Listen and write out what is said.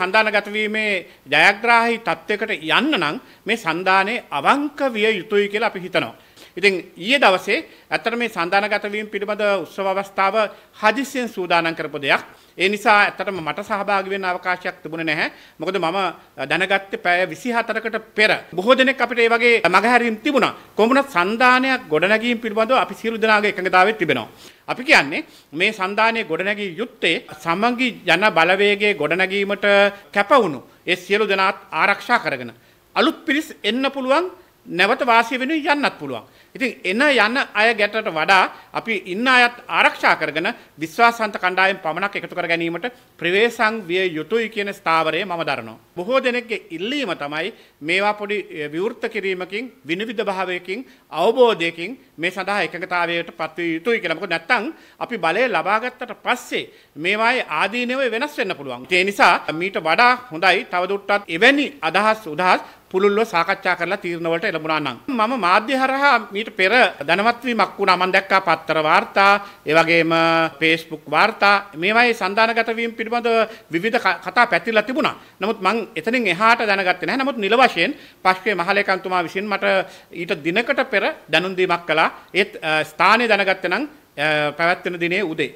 සන්ධානගත වීමේ ජයග්‍රාහි තත්ත්වයකට යන්න නම් මේ සන්ධානයේ අවංක විය යුතුයි කියලා අපි හිතනවා. ඉතින් ඊයේ දවසේ ඇත්තට මේ සඳහනගත වීම පිළිබඳ උත්සව අවස්ථාව හදිසියෙන් සූදානම් කරපු දෙයක්. ඒ නිසා ඇත්තටම මට සහභාගි වෙන්න අවකාශයක් තිබුණේ නැහැ. මොකද මම දැනගත්තේ පැය 24කට පෙර බොහෝ දෙනෙක් අපිට මේ වගේ මගහැරීම් තිබුණා. කොමුණත් සන්දානයක් ගොඩනැගීම් පිළිබඳව අපි සියලු දෙනාගේ එකඟතාවය තිබෙනවා. අපි කියන්නේ මේ සන්දානයේ ගොඩනැගී යුත්තේ සමගි ජන බලවේගයේ ගොඩනැගීමට කැපවුණු ඒ සියලු දෙනාත් ආරක්ෂා කරගෙන අලුත් පිරිස් එන්න පුළුවන් නැවත වාසිය වෙන යන්නත් පුළුවන්. ඉතින් එන යන අය ගැටට වඩා අපි ඉන්න අයත් ආරක්ෂා කරගෙන විශ්වාසන්ත කණ්ඩායම් පමණක් එකතු කර ගැනීමට ප්‍රවේශම් විය යුතුයි කියන ස්ථාවරය මම දරනවා. බොහෝ දෙනෙක්ගේ ඉල්ලීම තමයි මේවා පොඩි විවෘත කිරීමකින් විනිවිධ භාවයකින් අවබෝධයකින් මේ සඳහා එකඟතාවයට පත්විය යුතුයි කියලා. මොකද නැත්නම් අපි බලය ලබා ගත්තට පස්සේ මේවායේ ආදීනව වෙනස් වෙන්න පුළුවන්. ඒ නිසා මීට වඩා හොඳයි තවදුරටත් එවැනි අදහස් උදහස් පුළුල්ව සාකච්ඡා කරලා තීරණ වලට එළඹුණා නම් මම මාධ්‍ය හරහා මීට පෙර දැනුවත් වීමක් වුණා මම දැක්කා පත්තර වාර්තා ඒ වගේම Facebook වාර්තා මේවායේ සඳහනගත වීම පිළිබඳව විවිධ කතා පැතිරලා තිබුණා නමුත් මම එතනින් එහාට දැනගත්තේ නැහැ නමුත් නිල වශයෙන් පස්කේ මහලේකන්තුමා විසින් මට ඊට දිනකට පෙර දැනුම් දීමක් කළා ඒත් ස්ථානය දැනගත්තේ නම් පැවැත්වෙන දිනේ උදේ